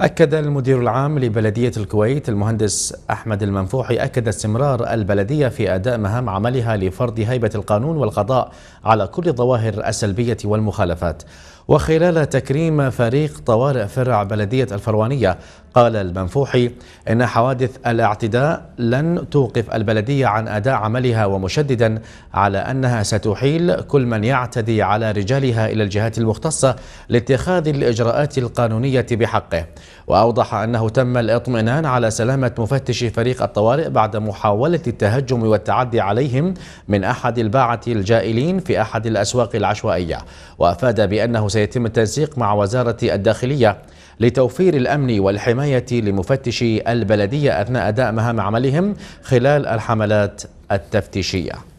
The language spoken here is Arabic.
أكد المدير العام لبلدية الكويت المهندس أحمد المنفوحي أكد استمرار البلدية في أداء مهام عملها لفرض هيبة القانون والقضاء على كل الظواهر السلبية والمخالفات وخلال تكريم فريق طوارئ فرع بلدية الفروانية قال المنفوحي إن حوادث الاعتداء لن توقف البلدية عن أداء عملها ومشددا على أنها ستحيل كل من يعتدي على رجالها إلى الجهات المختصة لاتخاذ الإجراءات القانونية بحقه وأوضح أنه تم الاطمئنان على سلامة مفتش فريق الطوارئ بعد محاولة التهجم والتعدي عليهم من أحد الباعة الجائلين في أحد الأسواق العشوائية وأفاد بأنه سيتم التنسيق مع وزارة الداخلية لتوفير الأمن والحماية لمفتشي البلدية أثناء أداء مهام عملهم خلال الحملات التفتيشية